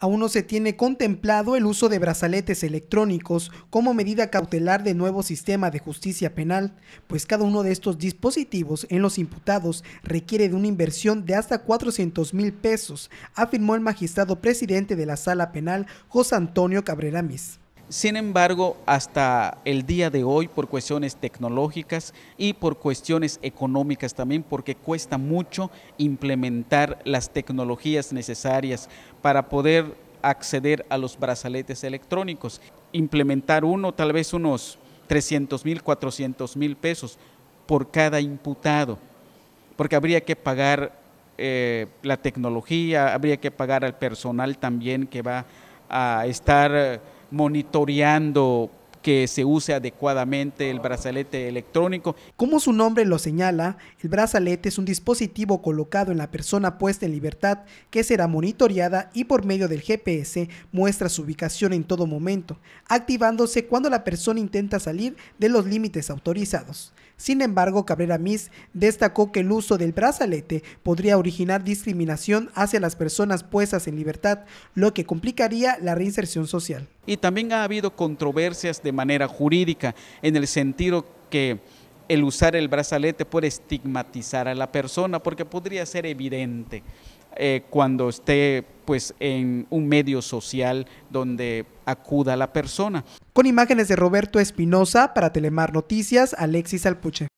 Aún no se tiene contemplado el uso de brazaletes electrónicos como medida cautelar del nuevo sistema de justicia penal, pues cada uno de estos dispositivos en los imputados requiere de una inversión de hasta 400 mil pesos, afirmó el magistrado presidente de la sala penal José Antonio Cabrera mis. Sin embargo, hasta el día de hoy, por cuestiones tecnológicas y por cuestiones económicas también, porque cuesta mucho implementar las tecnologías necesarias para poder acceder a los brazaletes electrónicos. Implementar uno, tal vez unos 300 mil, 400 mil pesos por cada imputado, porque habría que pagar eh, la tecnología, habría que pagar al personal también que va a estar monitoreando que se use adecuadamente el brazalete electrónico. Como su nombre lo señala, el brazalete es un dispositivo colocado en la persona puesta en libertad que será monitoreada y por medio del GPS muestra su ubicación en todo momento, activándose cuando la persona intenta salir de los límites autorizados. Sin embargo, Cabrera Miss destacó que el uso del brazalete podría originar discriminación hacia las personas puestas en libertad, lo que complicaría la reinserción social. Y también ha habido controversias de manera jurídica, en el sentido que el usar el brazalete puede estigmatizar a la persona, porque podría ser evidente eh, cuando esté pues en un medio social donde acuda la persona. Con imágenes de Roberto Espinosa para Telemar Noticias, Alexis Alpuche.